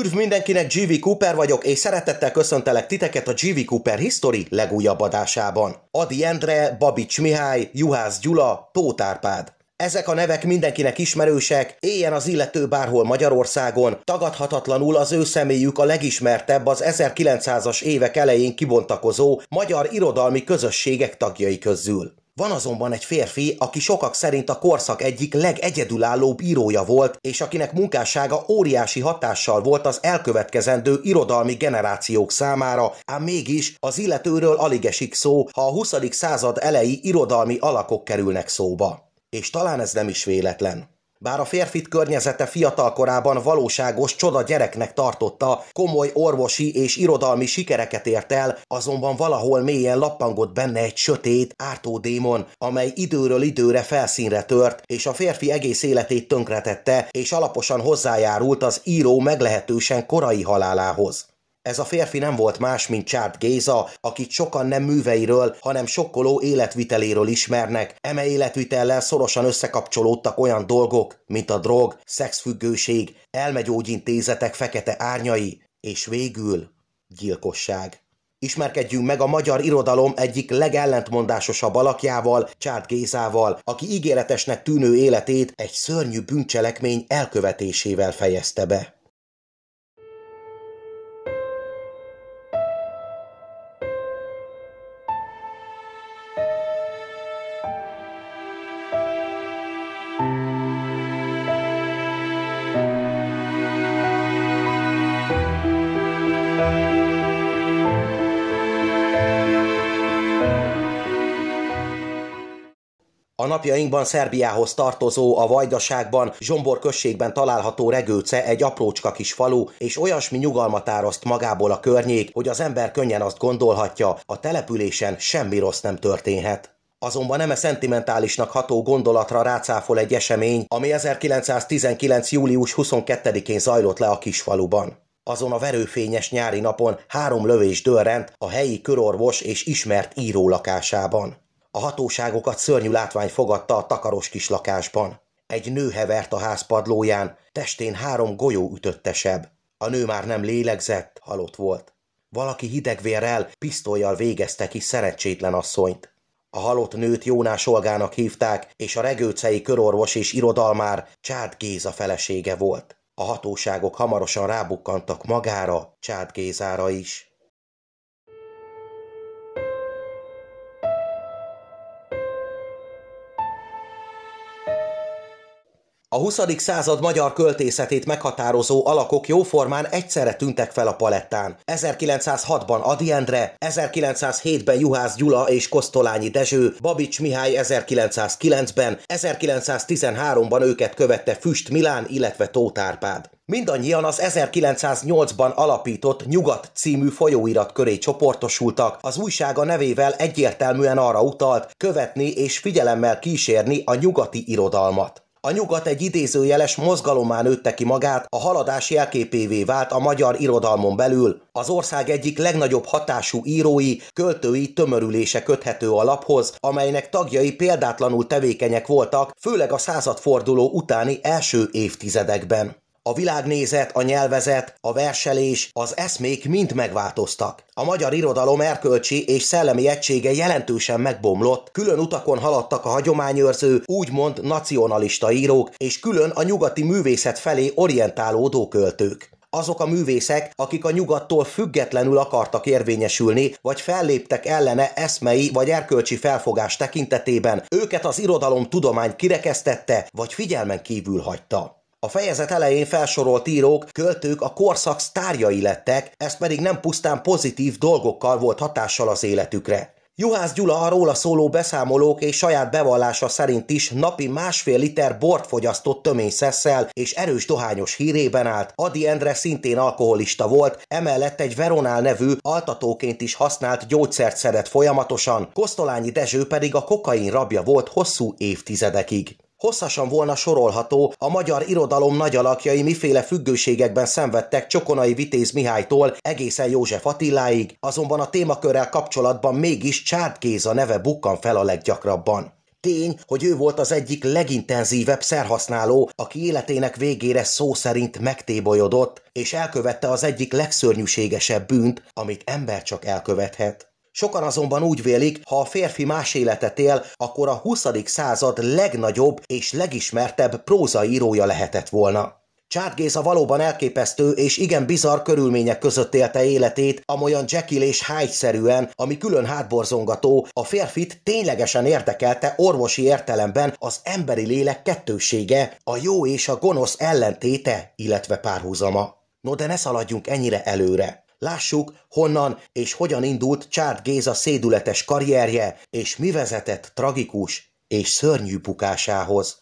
Üdv mindenkinek, GV Cooper vagyok, és szeretettel köszöntelek titeket a GV Cooper History legújabb adásában. Adi Endre, Babics Mihály, Juhász Gyula, Tóth Árpád. Ezek a nevek mindenkinek ismerősek, éljen az illető bárhol Magyarországon, tagadhatatlanul az ő személyük a legismertebb az 1900-as évek elején kibontakozó magyar irodalmi közösségek tagjai közül. Van azonban egy férfi, aki sokak szerint a korszak egyik legegyedülállóbb írója volt, és akinek munkássága óriási hatással volt az elkövetkezendő irodalmi generációk számára, ám mégis az illetőről alig esik szó, ha a 20. század elejé irodalmi alakok kerülnek szóba. És talán ez nem is véletlen. Bár a férfit környezete fiatal korában valóságos csoda gyereknek tartotta, komoly orvosi és irodalmi sikereket ért el, azonban valahol mélyen lappangott benne egy sötét, ártó démon, amely időről időre felszínre tört, és a férfi egész életét tönkretette, és alaposan hozzájárult az író meglehetősen korai halálához. Ez a férfi nem volt más, mint Csárt Géza, akit sokan nem műveiről, hanem sokkoló életviteléről ismernek. Eme életvitellel szorosan összekapcsolódtak olyan dolgok, mint a drog, szexfüggőség, elmegyógyintézetek fekete árnyai, és végül gyilkosság. Ismerkedjünk meg a magyar irodalom egyik legellentmondásosabb alakjával, Csárt Gézával, aki ígéretesnek tűnő életét egy szörnyű bűncselekmény elkövetésével fejezte be. napjainkban Szerbiához tartozó a Vajdaságban, Zsombor községben található Regőce egy aprócska kis falu, és olyasmi nyugalmat áraszt magából a környék, hogy az ember könnyen azt gondolhatja, a településen semmi rossz nem történhet. Azonban nem a e szentimentálisnak ható gondolatra rácáfol egy esemény, ami 1919. július 22-én zajlott le a kisfaluban. Azon a verőfényes nyári napon három lövés dörrent a helyi körorvos és ismert író lakásában. A hatóságokat szörnyű látvány fogadta a takaros kislakásban. Egy nő hevert a ház padlóján, testén három golyó ütöttesebb. A nő már nem lélegzett, halott volt. Valaki hidegvérrel, pisztolyjal végezte ki szerencsétlen asszonyt. A halott nőt Jónás Olgának hívták, és a regőcei körorvos és irodalmár Csád Géza felesége volt. A hatóságok hamarosan rábukkantak magára, Csád Gézára is. A 20. század magyar költészetét meghatározó alakok jóformán egyszerre tűntek fel a palettán. 1906-ban Adi Endre, 1907-ben Juhász Gyula és Kosztolányi Dezső, Babics Mihály 1909-ben, 1913-ban őket követte Füst Milán, illetve Tóth Árpád. Mindannyian az 1908-ban alapított Nyugat című folyóirat köré csoportosultak, az újsága nevével egyértelműen arra utalt, követni és figyelemmel kísérni a nyugati irodalmat. A nyugat egy idézőjeles mozgalomán nőtte ki magát, a haladás jelképévé vált a magyar irodalmon belül. Az ország egyik legnagyobb hatású írói, költői tömörülése köthető a laphoz, amelynek tagjai példátlanul tevékenyek voltak, főleg a századforduló utáni első évtizedekben. A világnézet, a nyelvezet, a verselés, az eszmék mind megváltoztak. A magyar irodalom erkölcsi és szellemi egysége jelentősen megbomlott, külön utakon haladtak a hagyományőrző, úgymond nacionalista írók, és külön a nyugati művészet felé orientálódó költők azok a művészek, akik a nyugattól függetlenül akartak érvényesülni, vagy felléptek ellene eszmei vagy erkölcsi felfogás tekintetében, őket az irodalom tudomány kirekesztette, vagy figyelmen kívül hagyta. A fejezet elején felsorolt írók, költők a korszak sztárjai lettek, ez pedig nem pusztán pozitív dolgokkal volt hatással az életükre. Juhász Gyula a róla szóló beszámolók és saját bevallása szerint is napi másfél liter bort fogyasztott tömény szesszel és erős dohányos hírében állt. Adi Endre szintén alkoholista volt, emellett egy Veronál nevű altatóként is használt gyógyszert szedett folyamatosan, Kosztolányi Dezső pedig a kokain rabja volt hosszú évtizedekig. Hosszasan volna sorolható a magyar irodalom nagy alakjai miféle függőségekben szenvedtek Csokonai Vitéz Mihálytól egészen József Attiláig, azonban a témakörrel kapcsolatban mégis Csárd Géza neve bukkan fel a leggyakrabban. Tény, hogy ő volt az egyik legintenzívebb szerhasználó, aki életének végére szó szerint megtébolyodott, és elkövette az egyik legszörnyűségesebb bűnt, amit ember csak elkövethet. Sokan azonban úgy vélik, ha a férfi más életet él, akkor a 20. század legnagyobb és legismertebb prózaírója lehetett volna. Chad Géza valóban elképesztő és igen bizarr körülmények között élte életét, amolyan Jekyll és Hyde-szerűen, ami külön hátborzongató, a férfit ténylegesen érdekelte orvosi értelemben az emberi lélek kettősége, a jó és a gonosz ellentéte, illetve párhuzama. No de ne szaladjunk ennyire előre. Lássuk, honnan és hogyan indult Csárd Géza szédületes karrierje, és mi vezetett tragikus és szörnyű bukásához.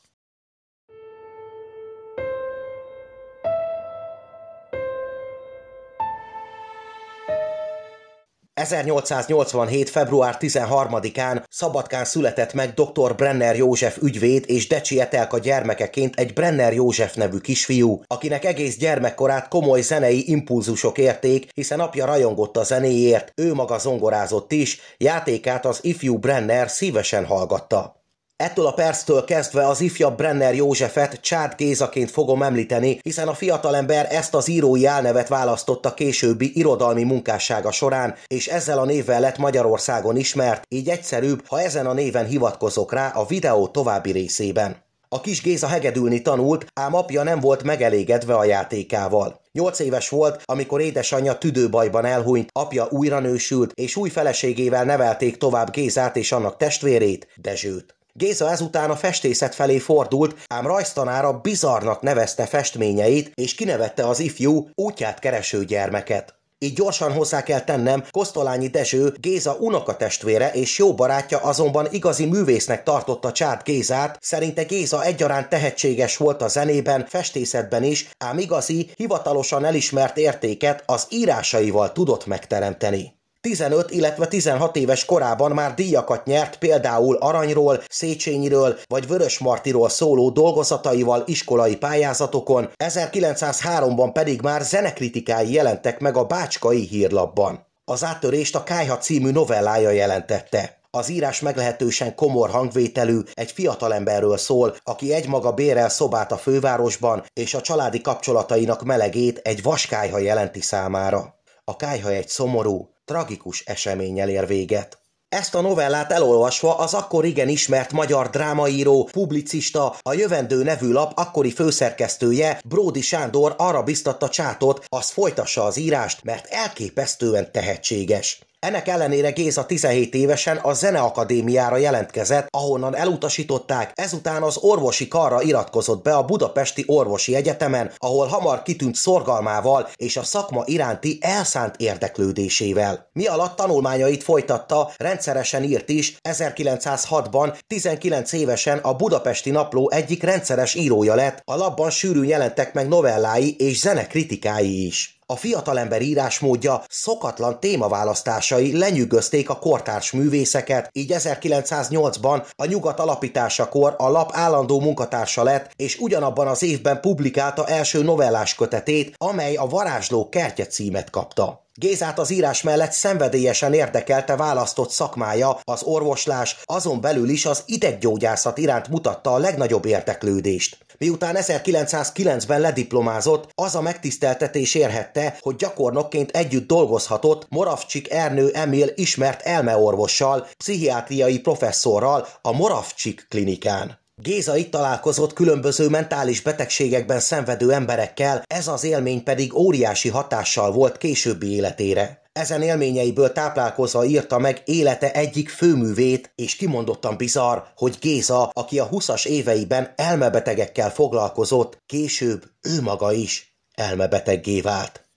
1887. február 13-án Szabadkán született meg dr. Brenner József ügyvéd és Decsi Etelka gyermekeként egy Brenner József nevű kisfiú, akinek egész gyermekkorát komoly zenei impulzusok érték, hiszen apja rajongott a zenéért, ő maga zongorázott is, játékát az ifjú Brenner szívesen hallgatta. Ettől a perctől kezdve az ifjabb Brenner Józsefet Csárd Gézaként fogom említeni, hiszen a fiatalember ezt az írói elnevet választotta későbbi irodalmi munkássága során, és ezzel a névvel lett Magyarországon ismert, így egyszerűbb, ha ezen a néven hivatkozok rá a videó további részében. A kis Géza hegedülni tanult, ám apja nem volt megelégedve a játékával. Nyolc éves volt, amikor édesanyja tüdőbajban elhunyt, apja újra nősült, és új feleségével nevelték tovább Gézát és annak testvérét, Dezsőt. Géza ezután a festészet felé fordult, ám rajztanára bizarnak nevezte festményeit, és kinevette az ifjú útját kereső gyermeket. Így gyorsan hozzá kell tennem, Kosztolányi Dezső Géza unokatestvére és jó barátja azonban igazi művésznek tartotta csát Gézát, szerinte Géza egyaránt tehetséges volt a zenében, festészetben is, ám igazi, hivatalosan elismert értéket az írásaival tudott megteremteni. 15, illetve 16 éves korában már díjakat nyert például Aranyról, Széchenyiről vagy Vörösmartiról szóló dolgozataival iskolai pályázatokon, 1903-ban pedig már zenekritikái jelentek meg a Bácskai hírlapban. Az áttörést a Kájha című novellája jelentette. Az írás meglehetősen komor hangvételű, egy fiatalemberről szól, aki egymaga bérel szobát a fővárosban, és a családi kapcsolatainak melegét egy vaskályha jelenti számára. A kájha egy szomorú, tragikus eseménnyel ér véget. Ezt a novellát elolvasva az akkor igen ismert magyar drámaíró, publicista, a Jövendő nevű lap akkori főszerkesztője Bródi Sándor arra biztatta Csátot, az folytassa az írást, mert elképesztően tehetséges. Ennek ellenére Géza 17 évesen a Zeneakadémiára jelentkezett, ahonnan elutasították, ezután az orvosi karra iratkozott be a Budapesti Orvosi Egyetemen, ahol hamar kitűnt szorgalmával és a szakma iránti elszánt érdeklődésével. Mi alatt tanulmányait folytatta, rendszeresen írt is, 1906-ban 19 évesen a Budapesti Napló egyik rendszeres írója lett, a labban sűrűn jelentek meg novellái és zenekritikái is. A fiatalember írásmódja szokatlan témaválasztásai lenyűgözték a kortárs művészeket, így 1908-ban a nyugat alapításakor a lap állandó munkatársa lett, és ugyanabban az évben publikálta első novellás kötetét, amely a Varázsló kertje címet kapta. Gézát az írás mellett szenvedélyesen érdekelte választott szakmája, az orvoslás, azon belül is az ideggyógyászat iránt mutatta a legnagyobb érdeklődést. Miután 1909-ben lediplomázott, az a megtiszteltetés érhette, hogy gyakornokként együtt dolgozhatott Moravcsik Ernő Emil ismert elmeorvossal, pszichiátriai professzorral a Moravcsik klinikán. Géza itt találkozott különböző mentális betegségekben szenvedő emberekkel, ez az élmény pedig óriási hatással volt későbbi életére. Ezen élményeiből táplálkozva írta meg élete egyik főművét, és kimondottan bizarr, hogy Géza, aki a 20-as éveiben elmebetegekkel foglalkozott, később ő maga is elmebeteggé vált.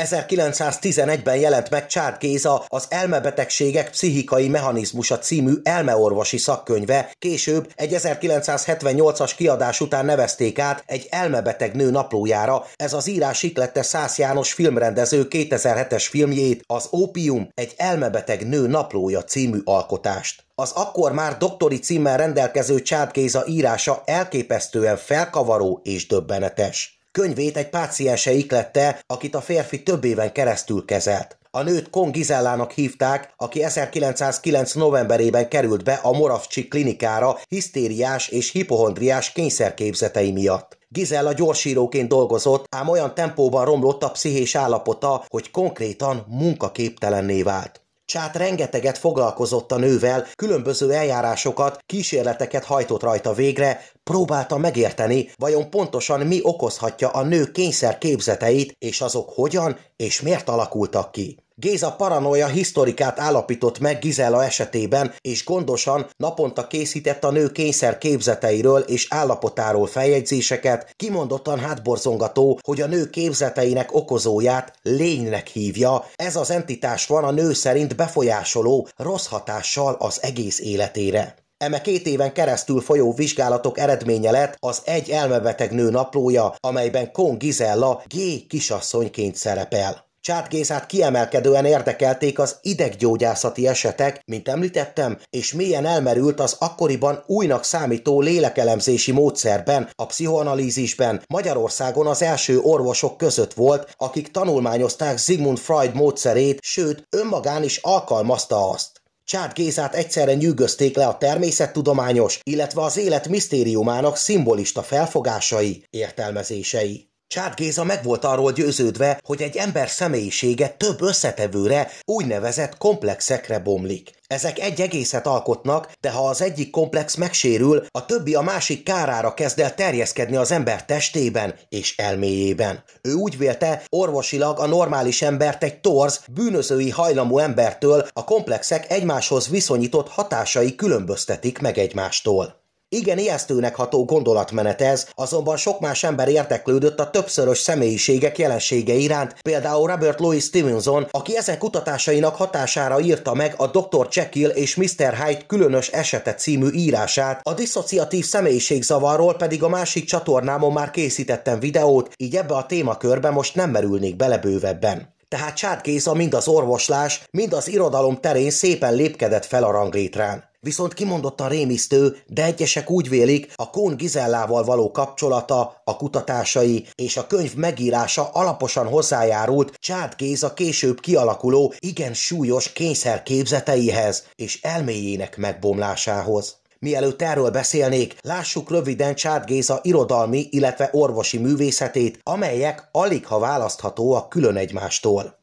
1911-ben jelent meg Csárd Géza az Elmebetegségek pszichikai mechanizmusa című elmeorvosi szakkönyve, később egy 1978-as kiadás után nevezték át egy elmebeteg nő naplójára. Ez az írás iklette Szász János filmrendező 2007-es filmjét, az Opium, egy elmebeteg nő naplója című alkotást. Az akkor már doktori címmel rendelkező Csárd Géza írása elképesztően felkavaró és döbbenetes. Könyvét egy páciense iklette, akit a férfi több éven keresztül kezelt. A nőt Kong Gizellának hívták, aki 1909. novemberében került be a Moravcsi klinikára hisztériás és hipohondriás kényszerképzetei miatt. Gizella gyorsíróként dolgozott, ám olyan tempóban romlott a pszichés állapota, hogy konkrétan munkaképtelenné vált. Csát rengeteget foglalkozott a nővel, különböző eljárásokat, kísérleteket hajtott rajta végre, próbálta megérteni, vajon pontosan mi okozhatja a nő kényszer képzeteit, és azok hogyan és miért alakultak ki. Géza paranoia historikát állapított meg Gizella esetében, és gondosan naponta készített a nő kényszer képzeteiről és állapotáról feljegyzéseket, kimondottan hátborzongató, hogy a nő képzeteinek okozóját lénynek hívja, ez az entitás van a nő szerint befolyásoló, rossz hatással az egész életére. Eme két éven keresztül folyó vizsgálatok eredménye lett az Egy elmebeteg nő naplója, amelyben Kong Gizella G. kisasszonyként szerepel. Gézát kiemelkedően érdekelték az ideggyógyászati esetek, mint említettem, és mélyen elmerült az akkoriban újnak számító lélekelemzési módszerben, a pszichoanalízisben. Magyarországon az első orvosok között volt, akik tanulmányozták Sigmund Freud módszerét, sőt önmagán is alkalmazta azt. Csát Gézát egyszerre nyűgözték le a természettudományos, illetve az élet misztériumának szimbolista felfogásai, értelmezései. Csát Géza meg volt arról győződve, hogy egy ember személyisége több összetevőre, úgynevezett komplexekre bomlik. Ezek egy egészet alkotnak, de ha az egyik komplex megsérül, a többi a másik kárára kezd el terjeszkedni az ember testében és elméjében. Ő úgy vélte, orvosilag a normális embert egy torz, bűnözői hajlamú embertől a komplexek egymáshoz viszonyított hatásai különböztetik meg egymástól. Igen ijesztőnek ható gondolatmenet ez, azonban sok más ember érteklődött a többszörös személyiségek jelensége iránt, például Robert Louis Stevenson, aki ezen kutatásainak hatására írta meg a Dr. Jekyll és Mr. Hyde különös esete című írását, a diszociatív személyiségzavarról pedig a másik csatornámon már készítettem videót, így ebbe a témakörbe most nem merülnék bele bővebben. Tehát Csát Géza mind az orvoslás, mind az irodalom terén szépen lépkedett fel a ranglétrán. Viszont kimondottan rémisztő, de egyesek úgy vélik, a Kón Gizellával való kapcsolata, a kutatásai és a könyv megírása alaposan hozzájárult Csárd Géza később kialakuló, igen súlyos kényszerképzeteihez és elméjének megbomlásához. Mielőtt erről beszélnék, lássuk röviden Csárd Géza irodalmi, illetve orvosi művészetét, amelyek alig ha választhatóak külön egymástól.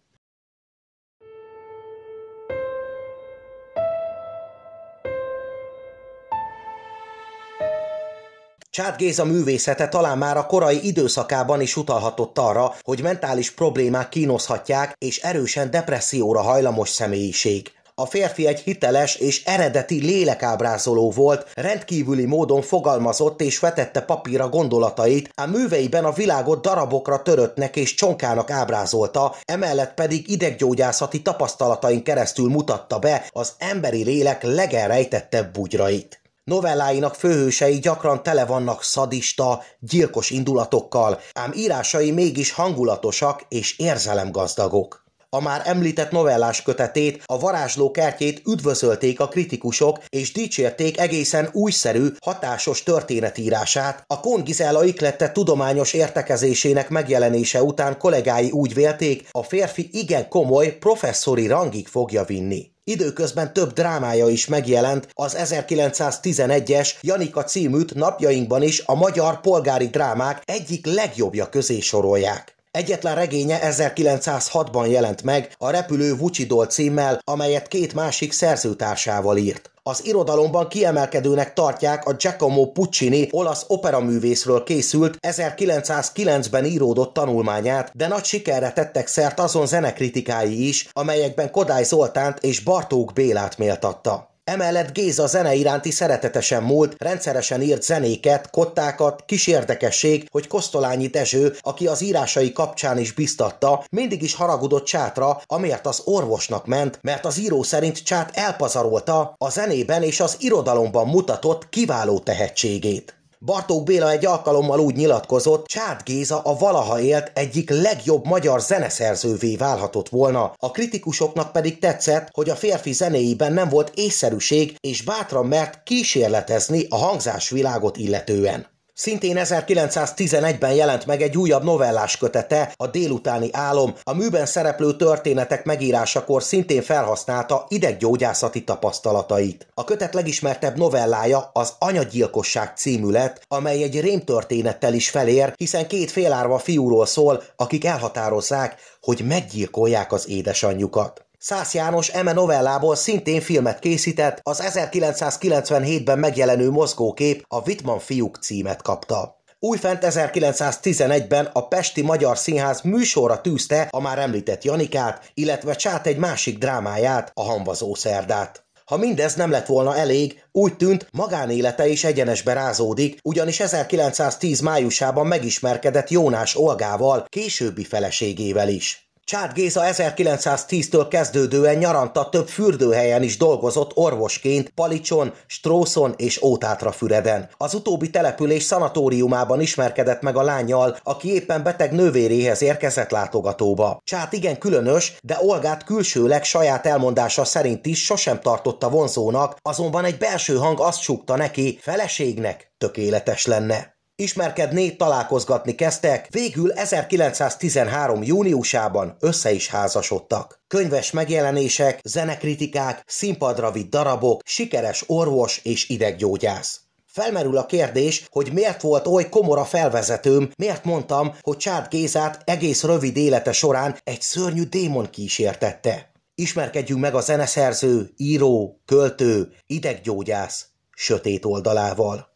Csát Géza művészete talán már a korai időszakában is utalhatott arra, hogy mentális problémák kínoszhatják és erősen depresszióra hajlamos személyiség. A férfi egy hiteles és eredeti lélekábrázoló volt, rendkívüli módon fogalmazott és vetette papírra gondolatait, a műveiben a világot darabokra töröttnek és csonkának ábrázolta, emellett pedig ideggyógyászati tapasztalatain keresztül mutatta be az emberi lélek legelrejtettebb bugyrait. Novelláinak főhősei gyakran tele vannak szadista, gyilkos indulatokkal, ám írásai mégis hangulatosak és érzelemgazdagok. A már említett novellás kötetét, a varázsló kertjét üdvözölték a kritikusok, és dicsérték egészen újszerű, hatásos történetírását. A Kón Gizella iklette tudományos értekezésének megjelenése után kollégái úgy vélték, a férfi igen komoly, professzori rangig fogja vinni. Időközben több drámája is megjelent, az 1911-es Janika címűt napjainkban is a magyar polgári drámák egyik legjobbja közé sorolják. Egyetlen regénye 1906-ban jelent meg a Repülő Vucsidol címmel, amelyet két másik szerzőtársával írt. Az irodalomban kiemelkedőnek tartják a Giacomo Puccini olasz operaművészről készült 1909-ben íródott tanulmányát, de nagy sikerre tettek szert azon zenekritikái is, amelyekben Kodály Zoltánt és Bartók Bélát méltatta. Emellett Géza zene iránti szeretetesen múlt, rendszeresen írt zenéket, kottákat, kis érdekesség, hogy Kosztolányi Dezső, aki az írásai kapcsán is biztatta, mindig is haragudott Csátra, amért az orvosnak ment, mert az író szerint Csát elpazarolta a zenében és az irodalomban mutatott kiváló tehetségét. Bartók Béla egy alkalommal úgy nyilatkozott, Csád Géza a valaha élt egyik legjobb magyar zeneszerzővé válhatott volna. A kritikusoknak pedig tetszett, hogy a férfi zenéiben nem volt észszerűség, és bátran mert kísérletezni a hangzásvilágot illetően. Szintén 1911-ben jelent meg egy újabb novellás kötete, a Délutáni álom. A műben szereplő történetek megírásakor szintén felhasználta ideggyógyászati tapasztalatait. A kötet legismertebb novellája az Anyagyilkosság című lett, amely egy rémtörténettel is felér, hiszen két félárva fiúról szól, akik elhatározzák, hogy meggyilkolják az édesanyjukat. Szász János eme novellából szintén filmet készített, az 1997-ben megjelenő mozgókép a Wittmann fiúk címet kapta. Újfent 1911-ben a Pesti Magyar Színház műsorra tűzte a már említett Janikát, illetve Csát egy másik drámáját, a Hanvazó Szerdát. Ha mindez nem lett volna elég, úgy tűnt, magánélete is egyenesbe rázódik, ugyanis 1910 májusában megismerkedett Jónás Olgával, későbbi feleségével is. Csát Géza 1910-től kezdődően nyaranta több fürdőhelyen is dolgozott orvosként Palicson, Strószon és Ótátra Füreden. Az utóbbi település szanatóriumában ismerkedett meg a lányjal, aki éppen beteg nővéréhez érkezett látogatóba. Csát igen különös, de Olgát külsőleg saját elmondása szerint is sosem tartotta vonzónak, azonban egy belső hang azt súgta neki, feleségnek tökéletes lenne. Ismerkedni, találkozgatni kezdtek, végül 1913. júniusában össze is házasodtak. Könyves megjelenések, zenekritikák, színpadra vitt darabok, sikeres orvos és ideggyógyász. Felmerül a kérdés, hogy miért volt oly komora felvezetőm, miért mondtam, hogy Csárd Gézát egész rövid élete során egy szörnyű démon kísértette. Ismerkedjünk meg a zeneszerző, író, költő, ideggyógyász sötét oldalával.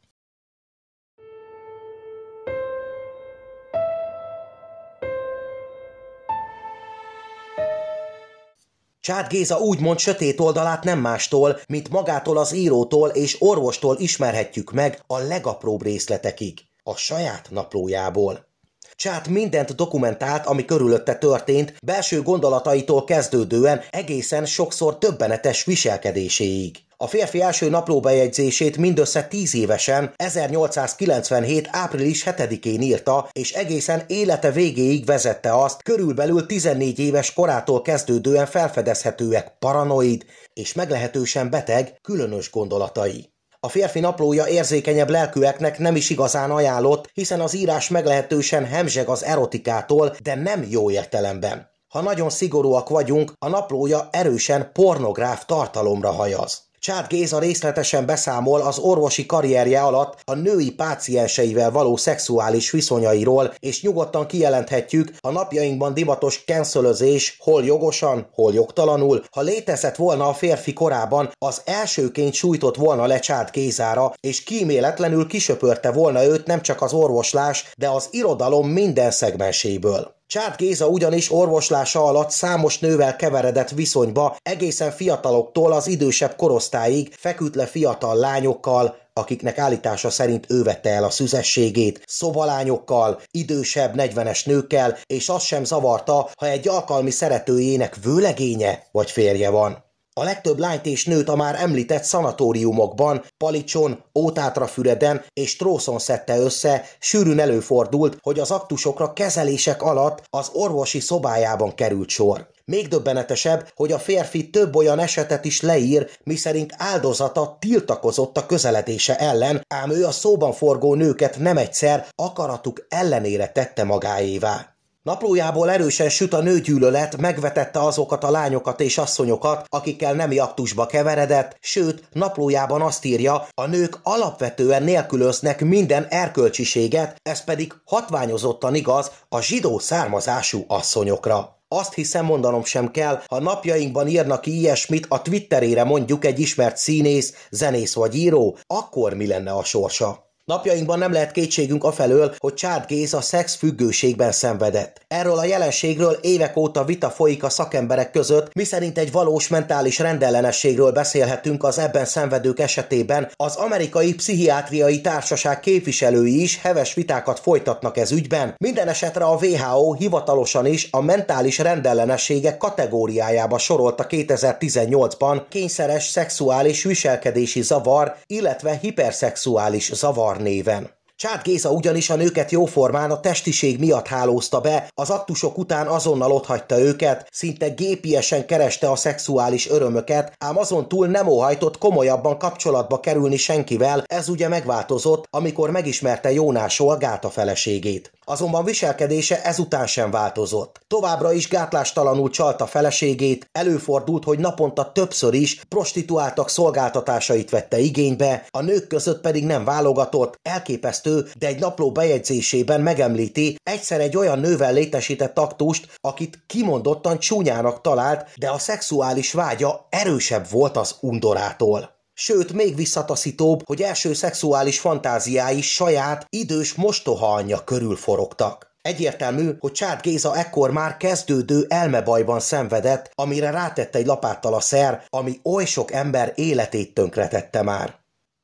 Csát Géza úgymond sötét oldalát nem mástól, mint magától az írótól és orvostól ismerhetjük meg a legapróbb részletekig, a saját naplójából. Csát mindent dokumentált, ami körülötte történt, belső gondolataitól kezdődően egészen sokszor többenetes viselkedéséig. A férfi első naplóbejegyzését mindössze 10 évesen, 1897. április 7-én írta, és egészen élete végéig vezette azt, körülbelül 14 éves korától kezdődően felfedezhetőek paranoid és meglehetősen beteg, különös gondolatai. A férfi naplója érzékenyebb lelkűeknek nem is igazán ajánlott, hiszen az írás meglehetősen hemzseg az erotikától, de nem jó értelemben. Ha nagyon szigorúak vagyunk, a naplója erősen pornográf tartalomra hajaz. Csát Géza részletesen beszámol az orvosi karrierje alatt a női pácienseivel való szexuális viszonyairól, és nyugodtan kijelenthetjük, a napjainkban divatos kenszölözés hol jogosan, hol jogtalanul. Ha létezett volna a férfi korában, az elsőként sújtott volna le Csát Gézára, és kíméletlenül kisöpörte volna őt nem csak az orvoslás, de az irodalom minden szegmenséből. Csát Géza ugyanis orvoslása alatt számos nővel keveredett viszonyba, egészen fiataloktól az idősebb korosztáig feküdt le fiatal lányokkal, akiknek állítása szerint ő vette el a szüzességét, szobalányokkal, idősebb 40-es nőkkel, és az sem zavarta, ha egy alkalmi szeretőjének vőlegénye vagy férje van. A legtöbb lányt és nőt a már említett szanatóriumokban, Palicson, Ótátrafüreden és Trószon szedte össze, sűrűn előfordult, hogy az aktusokra kezelések alatt az orvosi szobájában került sor. Még döbbenetesebb, hogy a férfi több olyan esetet is leír, miszerint áldozata tiltakozott a közeledése ellen, ám ő a szóban forgó nőket nem egyszer akaratuk ellenére tette magáévá. Naplójából erősen süt a nőgyűlölet, megvetette azokat a lányokat és asszonyokat, akikkel nem aktusba keveredett, sőt, naplójában azt írja, a nők alapvetően nélkülöznek minden erkölcsiséget, ez pedig hatványozottan igaz a zsidó származású asszonyokra. Azt hiszem mondanom sem kell, ha napjainkban írnak ki ilyesmit a Twitterére mondjuk egy ismert színész, zenész vagy író, akkor mi lenne a sorsa? Napjainkban nem lehet kétségünk afelől, hogy Chad Géz a függőségben szenvedett. Erről a jelenségről évek óta vita folyik a szakemberek között, miszerint egy valós mentális rendellenességről beszélhetünk az ebben szenvedők esetében. Az amerikai pszichiátriai társaság képviselői is heves vitákat folytatnak ez ügyben. Minden esetre a WHO hivatalosan is a mentális rendellenességek kategóriájába sorolta 2018-ban kényszeres szexuális viselkedési zavar, illetve hiperszexuális zavar. Magyar néven. Csát Géza ugyanis a nőket jóformán a testiség miatt hálózta be, az aktusok után azonnal otthagyta őket, szinte gépiesen kereste a szexuális örömöket, ám azon túl nem óhajtott komolyabban kapcsolatba kerülni senkivel, ez ugye megváltozott, amikor megismerte Jónás Olgát a feleségét. Azonban viselkedése ezután sem változott. Továbbra is gátlástalanul csalta feleségét, előfordult, hogy naponta többször is prostituáltak szolgáltatásait vette igénybe, a nők között pedig nem válogatott, elképesztő, de egy napló bejegyzésében megemlíti, egyszer egy olyan nővel létesített aktust, akit kimondottan csúnyának talált, de a szexuális vágya erősebb volt az undorától. Sőt, még visszataszítóbb, hogy első szexuális fantáziái saját, idős mostoha anyja körül forogtak. Egyértelmű, hogy Csárd Géza ekkor már kezdődő elmebajban szenvedett, amire rátette egy lapáttal a szer, ami oly sok ember életét tönkretette már.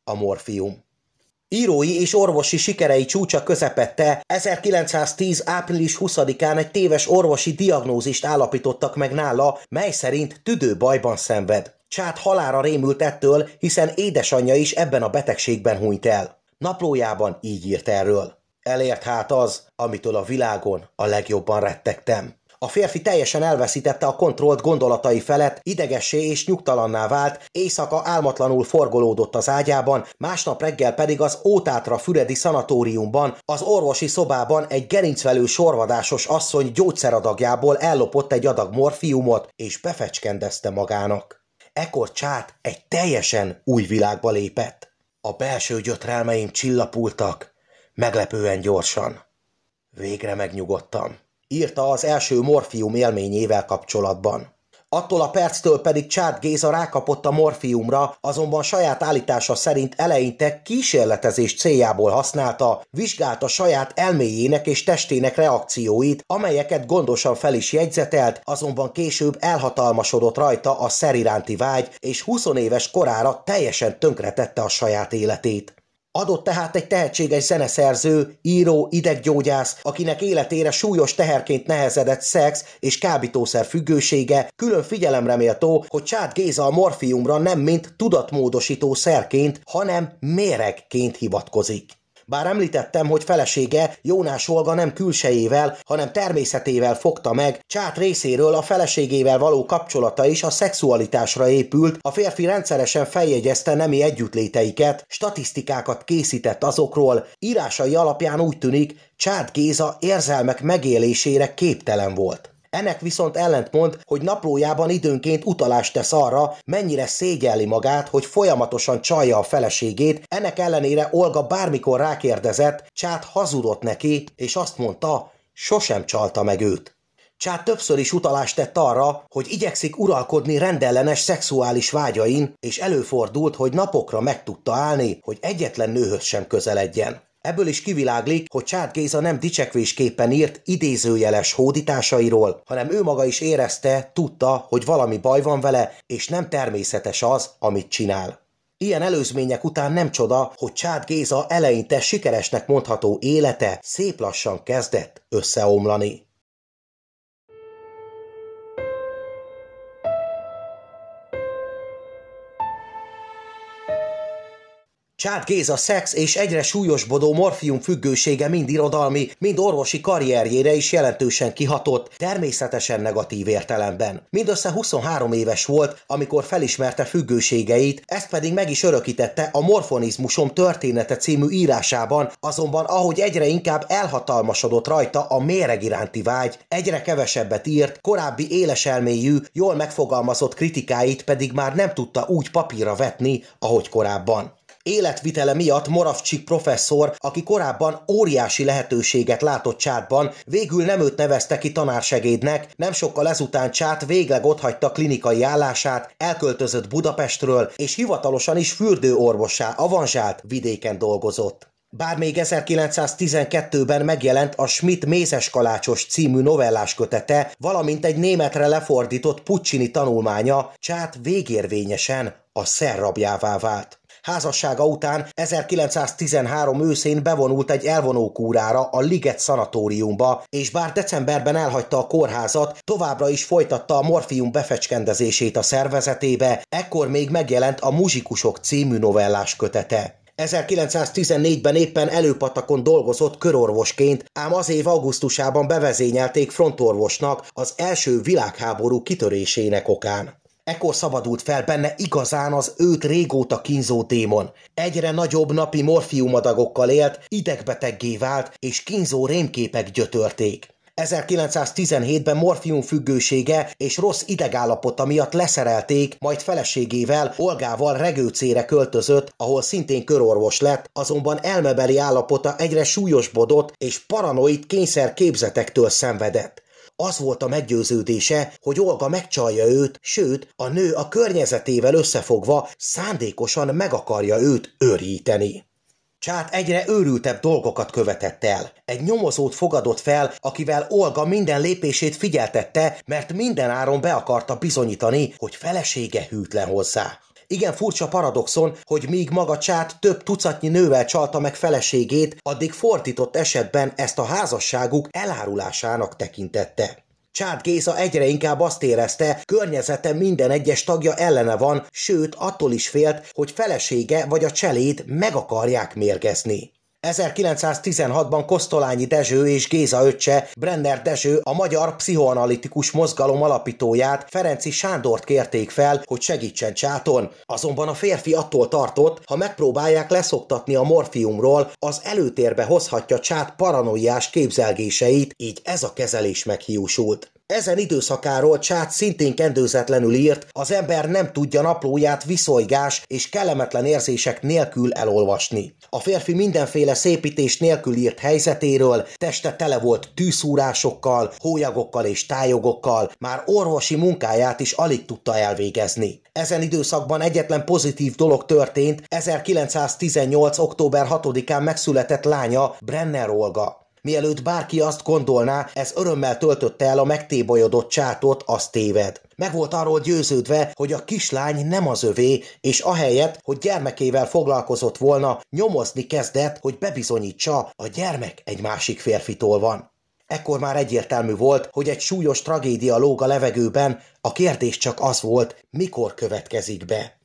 A morfium. Írói és orvosi sikerei csúcsa közepette 1910. április 20-án egy téves orvosi diagnózist állapítottak meg nála, mely szerint tüdőbajban szenved. Csát halára rémült ettől, hiszen édesanyja is ebben a betegségben hunyt el. Naplójában így írt erről. Elért hát az, amitől a világon a legjobban rettegtem. A férfi teljesen elveszítette a kontrollt gondolatai felett, idegessé és nyugtalanná vált, éjszaka álmatlanul forgolódott az ágyában, másnap reggel pedig az Ótátra Füredi szanatóriumban, az orvosi szobában egy gerincvelő sorvadásos asszony gyógyszeradagjából ellopott egy adag morfiumot, és befecskendezte magának. Ekkor Csát egy teljesen új világba lépett. A belső gyötrelmeim csillapultak, meglepően gyorsan. Végre megnyugodtam. Írta az első morfium élményével kapcsolatban. Attól a perctől pedig Chad Géza rákapott a morfiumra, azonban saját állítása szerint eleinte kísérletezés céljából használta, vizsgálta saját elméjének és testének reakcióit, amelyeket gondosan fel is jegyzetelt, azonban később elhatalmasodott rajta a szeriránti vágy, és 20 éves korára teljesen tönkretette a saját életét. Adott tehát egy tehetséges zeneszerző, író, ideggyógyász, akinek életére súlyos teherként nehezedett szex és kábítószer függősége, külön figyelemre méltó, hogy Csát Géza a morfiumra nem mint tudatmódosító szerként, hanem méregként hivatkozik. Bár említettem, hogy felesége Jónás Olga nem külsejével, hanem természetével fogta meg, Csát részéről a feleségével való kapcsolata is a szexualitásra épült, a férfi rendszeresen feljegyezte nemi együttléteiket, statisztikákat készített azokról, írásai alapján úgy tűnik, Csát Géza érzelmek megélésére képtelen volt. Ennek viszont ellentmond, hogy naplójában időnként utalást tesz arra, mennyire szégyelli magát, hogy folyamatosan csalja a feleségét, ennek ellenére Olga bármikor rákérdezett, Csát hazudott neki, és azt mondta, sosem csalta meg őt. Csát többször is utalást tett arra, hogy igyekszik uralkodni rendellenes szexuális vágyain, és előfordult, hogy napokra meg tudta állni, hogy egyetlen nőhöz sem közeledjen. Ebből is kiviláglik, hogy Csárd Géza nem dicsekvésképpen írt idézőjeles hódításairól, hanem ő maga is érezte, tudta, hogy valami baj van vele, és nem természetes az, amit csinál. Ilyen előzmények után nem csoda, hogy Csárd Géza eleinte sikeresnek mondható élete szép lassan kezdett összeomlani. Csát Géza szex és egyre súlyosbodó morfium függősége mind irodalmi, mind orvosi karrierjére is jelentősen kihatott, természetesen negatív értelemben. Mindössze 23 éves volt, amikor felismerte függőségeit, ezt pedig meg is örökítette a Morfonizmusom története című írásában, azonban ahogy egyre inkább elhatalmasodott rajta a méreg iránti vágy, egyre kevesebbet írt, korábbi éles elmélyű, jól megfogalmazott kritikáit pedig már nem tudta úgy papírra vetni, ahogy korábban életvitele miatt Moravcsik professzor, aki korábban óriási lehetőséget látott Csátban, végül nem őt nevezte ki tanársegédnek, nem sokkal ezután Csát végleg otthagyta klinikai állását, elköltözött Budapestről, és hivatalosan is fürdőorvossá avanzsált vidéken dolgozott. Bár még 1912-ben megjelent a Schmidt Mézeskalácsos című novellás kötete, valamint egy németre lefordított Puccini tanulmánya, Csát végérvényesen a szerrabjává vált. Házassága után 1913 őszén bevonult egy elvonókúrára a Liget szanatóriumba, és bár decemberben elhagyta a kórházat, továbbra is folytatta a morfium befecskendezését a szervezetébe, ekkor még megjelent a Muzsikusok című novellás kötete. 1914-ben éppen előpatakon dolgozott körorvosként, ám az év augusztusában bevezényelték frontorvosnak az első világháború kitörésének okán. Ekkor szabadult fel benne igazán az őt régóta kínzó démon. Egyre nagyobb napi morfiumadagokkal élt, idegbeteggé vált, és kínzó rémképek gyötörték. 1917-ben morfium függősége és rossz idegállapota miatt leszerelték, majd feleségével, Olgával Regőcére költözött, ahol szintén körorvos lett, azonban elmebeli állapota egyre súlyosbodott és paranoid kényszer képzetektől szenvedett. Az volt a meggyőződése, hogy Olga megcsalja őt, sőt, a nő a környezetével összefogva szándékosan meg akarja őt őríteni. Csát egyre őrültebb dolgokat követett el. Egy nyomozót fogadott fel, akivel Olga minden lépését figyeltette, mert minden áron be akarta bizonyítani, hogy felesége hűtlen hozzá. Igen furcsa paradoxon, hogy míg maga Csát több tucatnyi nővel csalta meg feleségét, addig fordított esetben ezt a házasságuk elárulásának tekintette. Csát Géza egyre inkább azt érezte, környezete minden egyes tagja ellene van, sőt attól is félt, hogy felesége vagy a cseléd meg akarják mérgezni. 1916-ban Kosztolányi Dezső és Géza öccse, Brenner Dezső a magyar pszichoanalitikus mozgalom alapítóját, Ferenci Sándort kérték fel, hogy segítsen Csáton. Azonban a férfi attól tartott, ha megpróbálják leszoktatni a morfiumról, az előtérbe hozhatja Csát paranoiás képzelgéseit, így ez a kezelés meghiúsult. Ezen időszakáról Csát szintén kendőzetlenül írt, az ember nem tudja naplóját viszolygás és kellemetlen érzések nélkül elolvasni. A férfi mindenféle szépítés nélkül írt helyzetéről, teste tele volt tűszúrásokkal, hólyagokkal és tájogokkal, már orvosi munkáját is alig tudta elvégezni. Ezen időszakban egyetlen pozitív dolog történt, 1918. október 6-án megszületett lánya Brenner Olga. Mielőtt bárki azt gondolná, ez örömmel töltötte el a megtébolyodott csátot, az téved. Meg volt arról győződve, hogy a kislány nem az övé, és ahelyett, hogy gyermekével foglalkozott volna, nyomozni kezdett, hogy bebizonyítsa, a gyermek egy másik férfitól van. Ekkor már egyértelmű volt, hogy egy súlyos tragédia lóg a levegőben, a kérdés csak az volt, mikor következik be.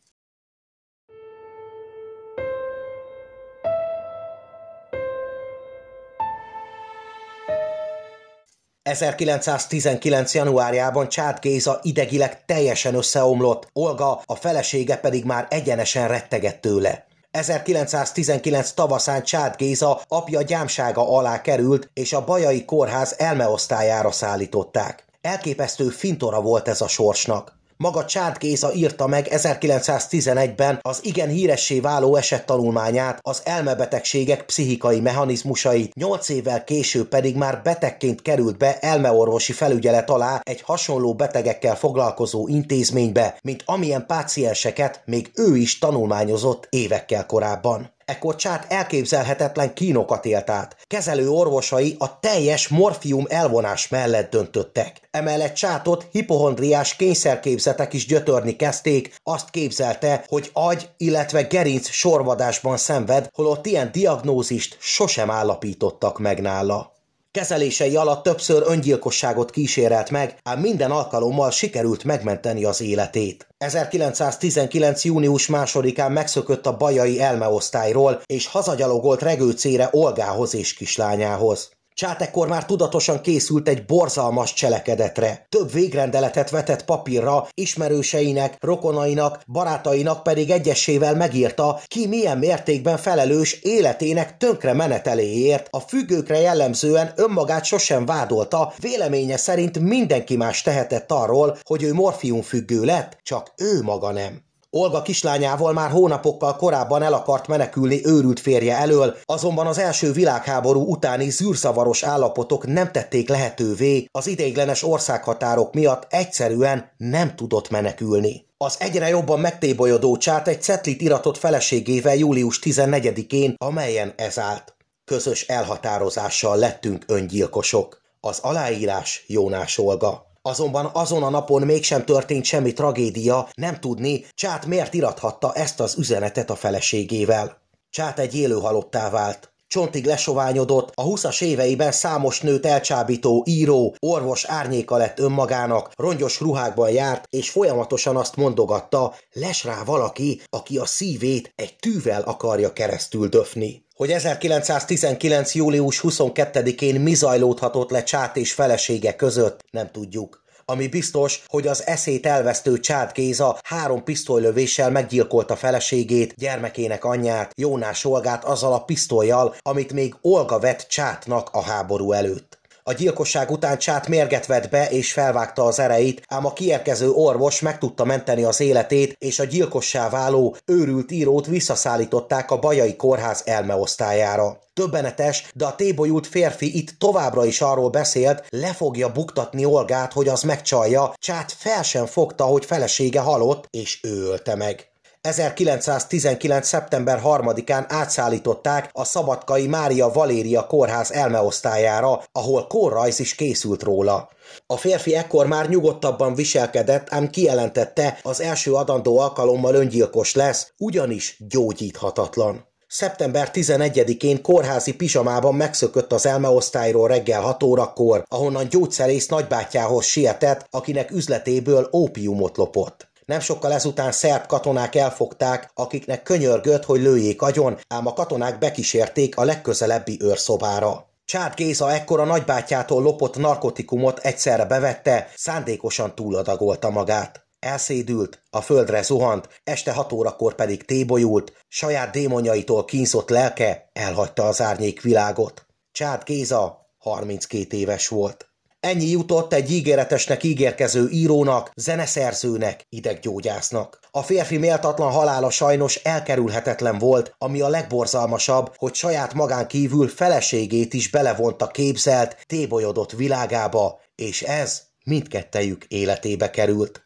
1919. januárjában Csát Géza idegileg teljesen összeomlott, Olga, a felesége pedig már egyenesen rettegett tőle. 1919 tavaszán Csát Géza apja gyámsága alá került, és a Bajai Kórház elmeosztályára szállították. Elképesztő fintora volt ez a sorsnak. Maga Csárd Géza írta meg 1911-ben az igen híressé váló esettanulmányát, az elmebetegségek pszichikai mechanizmusait, nyolc évvel később pedig már betegként került be elmeorvosi felügyelet alá egy hasonló betegekkel foglalkozó intézménybe, mint amilyen pácienseket még ő is tanulmányozott évekkel korábban. Ekkor Csát elképzelhetetlen kínokat élt át. Kezelő orvosai a teljes morfium elvonás mellett döntöttek. Emellett Csátot hipohondriás kényszerképzetek is gyötörni kezdték, azt képzelte, hogy agy, illetve gerinc sorvadásban szenved, holott ilyen diagnózist sosem állapítottak meg nála. Kezelései alatt többször öngyilkosságot kísérelt meg, ám minden alkalommal sikerült megmenteni az életét. 1919. június 2-án megszökött a bajai elmeosztályról, és hazagyalogolt regőcére Olgához és kislányához ekkor már tudatosan készült egy borzalmas cselekedetre. Több végrendeletet vetett papírra, ismerőseinek, rokonainak, barátainak pedig egyesével megírta, ki milyen mértékben felelős életének tönkre meneteléért, a függőkre jellemzően önmagát sosem vádolta, véleménye szerint mindenki más tehetett arról, hogy ő morfiumfüggő lett, csak ő maga nem. Olga kislányával már hónapokkal korábban el akart menekülni őrült férje elől, azonban az első világháború utáni zűrzavaros állapotok nem tették lehetővé, az ideiglenes országhatárok miatt egyszerűen nem tudott menekülni. Az egyre jobban megtébolyodó csát egy cetlit iratott feleségével július 14-én, amelyen ez állt. Közös elhatározással lettünk öngyilkosok. Az aláírás Jónás Olga. Azonban azon a napon mégsem történt semmi tragédia, nem tudni, Csát miért irathatta ezt az üzenetet a feleségével. Csát egy élő halottá vált csontig lesoványodott, a 20-as éveiben számos nőt elcsábító író, orvos árnyéka lett önmagának, rongyos ruhákban járt, és folyamatosan azt mondogatta, les rá valaki, aki a szívét egy tűvel akarja keresztül döfni hogy 1919. július 22-én mi zajlódhatott le Csát és felesége között, nem tudjuk ami biztos, hogy az eszét elvesztő Csád Géza három pisztolylövéssel meggyilkolta feleségét, gyermekének anyját, Jónás Olgát azzal a pisztolyjal, amit még Olga vett Csátnak a háború előtt. A gyilkosság után Csát mérget vett be és felvágta az ereit, ám a kiérkező orvos meg tudta menteni az életét, és a gyilkossá váló őrült írót visszaszállították a Bajai Kórház elmeosztályára. Többenetes, de a tébolyult férfi itt továbbra is arról beszélt, le fogja buktatni Olgát, hogy az megcsalja, Csát fel sem fogta, hogy felesége halott, és ő ölte meg. 1919. szeptember 3-án átszállították a Szabadkai Mária Valéria kórház elmeosztályára, ahol kórrajz is készült róla. A férfi ekkor már nyugodtabban viselkedett, ám kijelentette, az első adandó alkalommal öngyilkos lesz, ugyanis gyógyíthatatlan. Szeptember 11-én kórházi pizsamában megszökött az elmeosztályról reggel 6 órakor, ahonnan gyógyszerész nagybátyához sietett, akinek üzletéből ópiumot lopott. Nem sokkal ezután szerb katonák elfogták, akiknek könyörgött, hogy lőjék agyon, ám a katonák bekísérték a legközelebbi őrszobára. Csád Géza ekkora nagybátyjától lopott narkotikumot egyszerre bevette, szándékosan túladagolta magát. Elszédült, a földre zuhant, este hat órakor pedig tébolyult, saját démonjaitól kínzott lelke elhagyta az árnyék világot. Csád Géza 32 éves volt. Ennyi jutott egy ígéretesnek ígérkező írónak, zeneszerzőnek, ideggyógyásznak. A férfi méltatlan halála sajnos elkerülhetetlen volt, ami a legborzalmasabb, hogy saját magán kívül feleségét is belevonta képzelt, tébolyodott világába, és ez mindkettejük életébe került.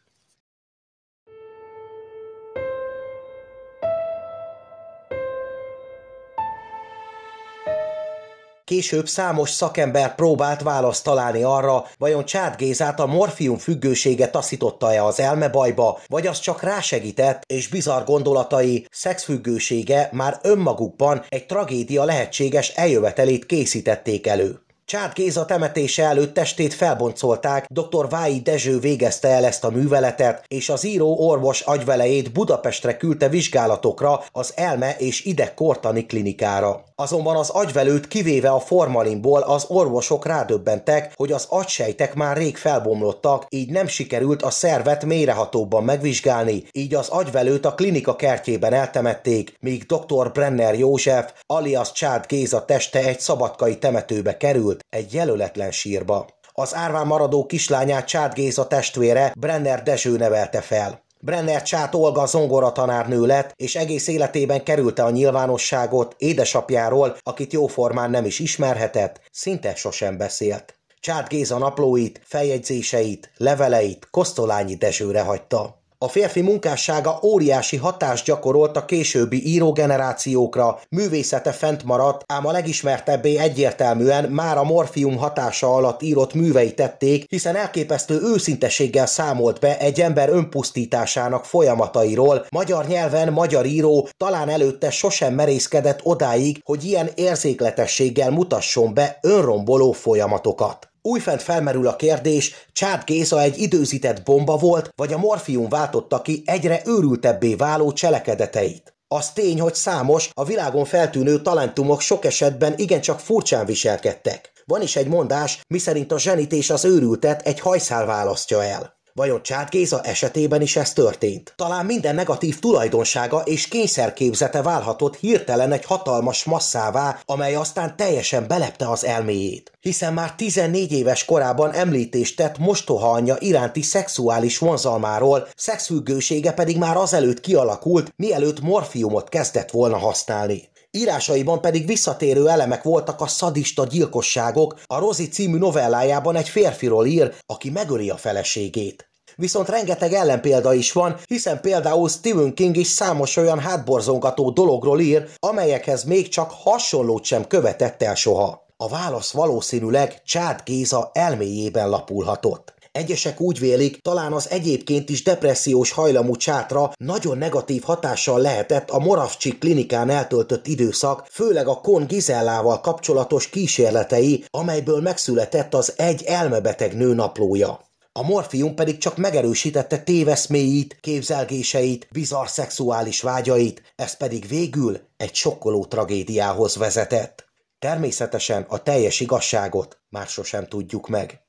Később számos szakember próbált választ találni arra, vajon Csát Gézát a morfium függősége taszította-e az elmebajba, vagy az csak rásegített, és bizarr gondolatai, szexfüggősége már önmagukban egy tragédia lehetséges eljövetelét készítették elő. Csát Géza temetése előtt testét felboncolták, dr. Vái Dezső végezte el ezt a műveletet, és az író orvos agyvelejét Budapestre küldte vizsgálatokra az elme és kortani klinikára. Azonban az agyvelőt kivéve a formalinból az orvosok rádöbbentek, hogy az agysejtek már rég felbomlottak, így nem sikerült a szervet mélyrehatóbban megvizsgálni, így az agyvelőt a klinika kertjében eltemették, míg dr. Brenner József, alias Csád Géza teste egy szabadkai temetőbe került, egy jelöletlen sírba. Az árván maradó kislányát Csád Géza testvére Brenner Dezső nevelte fel. Brenner Csát Olga zongora tanárnő lett, és egész életében kerülte a nyilvánosságot édesapjáról, akit jóformán nem is ismerhetett, szinte sosem beszélt. Csát Géza naplóit, feljegyzéseit, leveleit Kosztolányi Dezsőre hagyta. A férfi munkássága óriási hatást gyakorolt a későbbi írógenerációkra, művészete fent maradt, ám a legismertebbé egyértelműen már a morfium hatása alatt írott művei tették, hiszen elképesztő őszinteséggel számolt be egy ember önpusztításának folyamatairól. Magyar nyelven magyar író talán előtte sosem merészkedett odáig, hogy ilyen érzékletességgel mutasson be önromboló folyamatokat. Újfent felmerül a kérdés, Csát Géza egy időzített bomba volt, vagy a morfium váltotta ki egyre őrültebbé váló cselekedeteit. Az tény, hogy számos, a világon feltűnő talentumok sok esetben igencsak furcsán viselkedtek. Van is egy mondás, miszerint a zsenit és az őrültet egy hajszál választja el. Vajon Csát Géza esetében is ez történt? Talán minden negatív tulajdonsága és kényszerképzete válhatott hirtelen egy hatalmas masszává, amely aztán teljesen belepte az elméjét. Hiszen már 14 éves korában említést tett mostoha anyja iránti szexuális vonzalmáról, szexfüggősége pedig már azelőtt kialakult, mielőtt morfiumot kezdett volna használni. Írásaiban pedig visszatérő elemek voltak a szadista gyilkosságok, a Rozi című novellájában egy férfiról ír, aki megöli a feleségét viszont rengeteg ellenpélda is van, hiszen például Stephen King is számos olyan hátborzongató dologról ír, amelyekhez még csak hasonlót sem követett el soha. A válasz valószínűleg Csád Géza elméjében lapulhatott. Egyesek úgy vélik, talán az egyébként is depressziós hajlamú csátra nagyon negatív hatással lehetett a Moravcsi klinikán eltöltött időszak, főleg a Kon Gizellával kapcsolatos kísérletei, amelyből megszületett az egy elmebeteg nő naplója. A morfium pedig csak megerősítette téveszméit, képzelgéseit, bizarr szexuális vágyait, ez pedig végül egy sokkoló tragédiához vezetett. Természetesen a teljes igazságot már sosem tudjuk meg.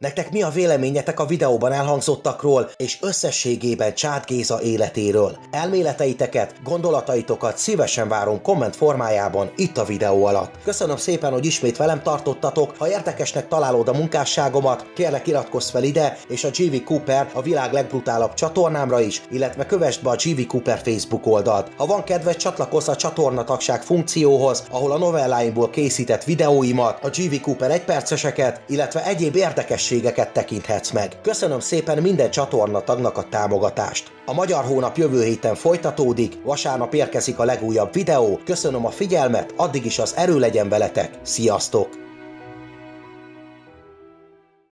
Nektek mi a véleményetek a videóban elhangzottakról és összességében Csát Géza életéről? Elméleteiteket, gondolataitokat szívesen várom komment formájában itt a videó alatt. Köszönöm szépen, hogy ismét velem tartottatok, ha érdekesnek találod a munkásságomat, kérlek iratkozz fel ide, és a GV Cooper a világ legbrutálabb csatornámra is, illetve kövessd be a GV Cooper Facebook oldalt. Ha van kedve csatlakozz a csatornatagság funkcióhoz, ahol a novelláimból készített videóimat, a GV Cooper egyperceseket, illetve egyéb érdekes lehetőségeket tekinthetsz meg. Köszönöm szépen minden csatorna tagnak a támogatást. A Magyar Hónap jövő héten folytatódik, vasárnap érkezik a legújabb videó. Köszönöm a figyelmet, addig is az erő legyen veletek. Sziasztok!